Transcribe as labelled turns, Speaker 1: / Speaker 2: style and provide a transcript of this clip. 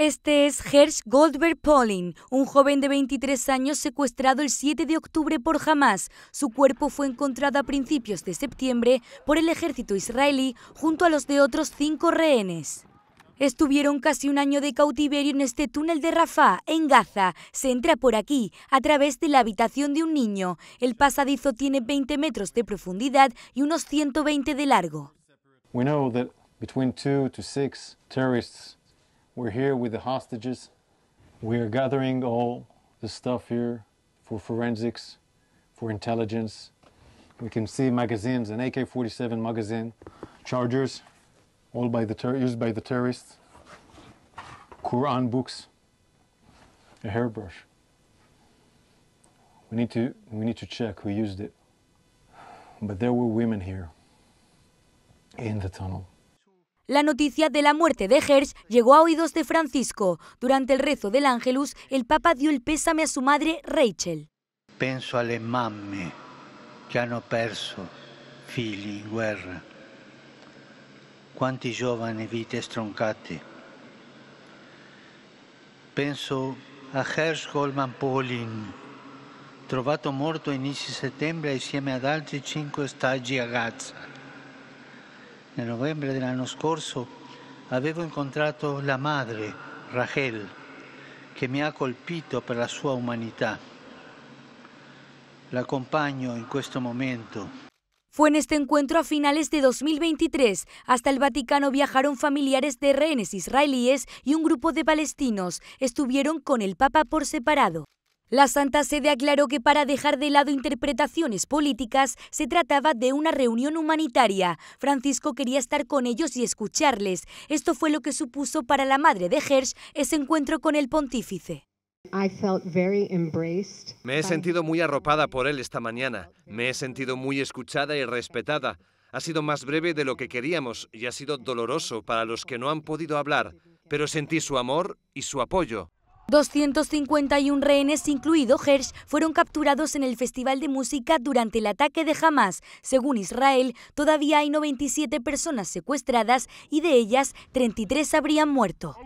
Speaker 1: Este es Hersh Goldberg Polin, un joven de 23 años secuestrado el 7 de octubre por Hamas. Su cuerpo fue encontrado a principios de septiembre por el ejército israelí junto a los de otros cinco rehenes. Estuvieron casi un año de cautiverio en este túnel de Rafah, en Gaza. Se entra por aquí, a través de la habitación de un niño. El pasadizo tiene 20 metros de profundidad y unos 120 de largo.
Speaker 2: We know that between to We're here with the hostages. We are gathering all the stuff here for forensics, for intelligence. We can see magazines, an AK-47 magazine, chargers, all by the used by the terrorists, Quran books, a hairbrush. We need to we need to check who used it. But there were women here in the tunnel.
Speaker 1: La noticia de la muerte de Hersch llegó a oídos de Francisco. Durante el rezo del Ángelus, el Papa dio el pésame a su madre Rachel.
Speaker 3: Penso las mamme que hanno perso figli in guerra. Quanti giovani vite stroncate. Penso a Hersch Goldman Polin, trovato morto a inizio settembre insieme ad altri cinque stagi a Gaza. En noviembre del año scorso avevo incontrato la madre, Rachel, que me ha colpito per la sua umanità. La acompaño en questo momento
Speaker 1: Fue en este encuentro a finales de 2023. Hasta el Vaticano viajaron familiares de rehenes israelíes y un grupo de palestinos. Estuvieron con el Papa por separado. La Santa Sede aclaró que para dejar de lado interpretaciones políticas se trataba de una reunión humanitaria. Francisco quería estar con ellos y escucharles. Esto fue lo que supuso para la madre de Hersch ese encuentro con el pontífice.
Speaker 3: Me he sentido muy arropada por él esta mañana. Me he sentido muy escuchada y respetada. Ha sido más breve de lo que queríamos y ha sido doloroso para los que no han podido hablar, pero sentí su amor y su apoyo.
Speaker 1: 251 rehenes, incluido Hersh, fueron capturados en el Festival de Música durante el ataque de Hamas. Según Israel, todavía hay 97 personas secuestradas y de ellas 33 habrían muerto.